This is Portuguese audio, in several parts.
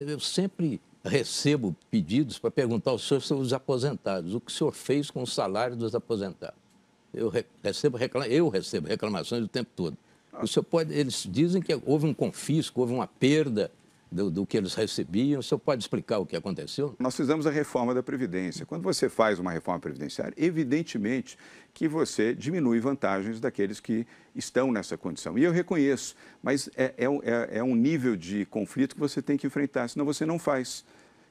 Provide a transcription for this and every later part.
Eu sempre recebo pedidos para perguntar ao senhor sobre os aposentados, o que o senhor fez com o salário dos aposentados. Eu recebo, reclama eu recebo reclamações o tempo todo. O senhor pode, eles dizem que houve um confisco, houve uma perda do, do que eles recebiam. O senhor pode explicar o que aconteceu? Nós fizemos a reforma da Previdência. Quando você faz uma reforma previdenciária, evidentemente que você diminui vantagens daqueles que estão nessa condição. E eu reconheço, mas é, é, é, é um nível de conflito que você tem que enfrentar, senão você não faz.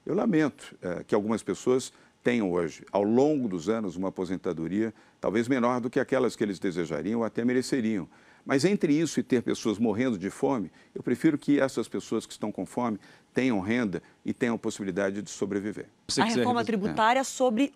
Eu lamento é, que algumas pessoas tenham hoje, ao longo dos anos, uma aposentadoria talvez menor do que aquelas que eles desejariam ou até mereceriam. Mas entre isso e ter pessoas morrendo de fome, eu prefiro que essas pessoas que estão com fome tenham renda e tenham possibilidade de sobreviver. A reforma tributária é. sobre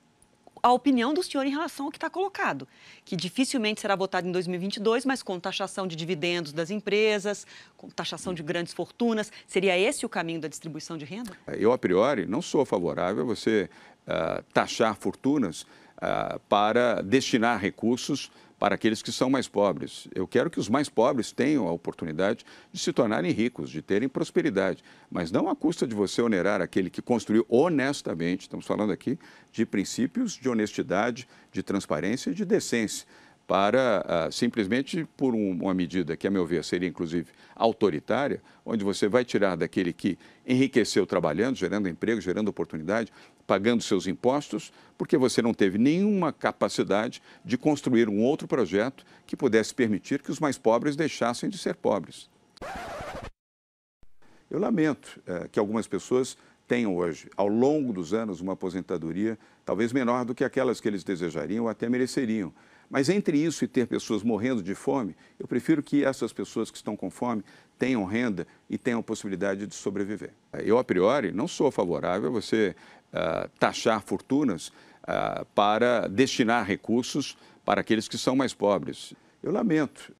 a opinião do senhor em relação ao que está colocado, que dificilmente será votado em 2022, mas com taxação de dividendos das empresas, com taxação de grandes fortunas, seria esse o caminho da distribuição de renda? Eu, a priori, não sou favorável a você uh, taxar fortunas ah, para destinar recursos para aqueles que são mais pobres. Eu quero que os mais pobres tenham a oportunidade de se tornarem ricos, de terem prosperidade, mas não à custa de você onerar aquele que construiu honestamente. Estamos falando aqui de princípios de honestidade, de transparência e de decência para, ah, simplesmente por um, uma medida que, a meu ver, seria inclusive autoritária, onde você vai tirar daquele que enriqueceu trabalhando, gerando emprego, gerando oportunidade, pagando seus impostos, porque você não teve nenhuma capacidade de construir um outro projeto que pudesse permitir que os mais pobres deixassem de ser pobres. Eu lamento eh, que algumas pessoas têm hoje, ao longo dos anos, uma aposentadoria talvez menor do que aquelas que eles desejariam ou até mereceriam. Mas entre isso e ter pessoas morrendo de fome, eu prefiro que essas pessoas que estão com fome tenham renda e tenham possibilidade de sobreviver. Eu, a priori, não sou favorável a você uh, taxar fortunas uh, para destinar recursos para aqueles que são mais pobres. Eu lamento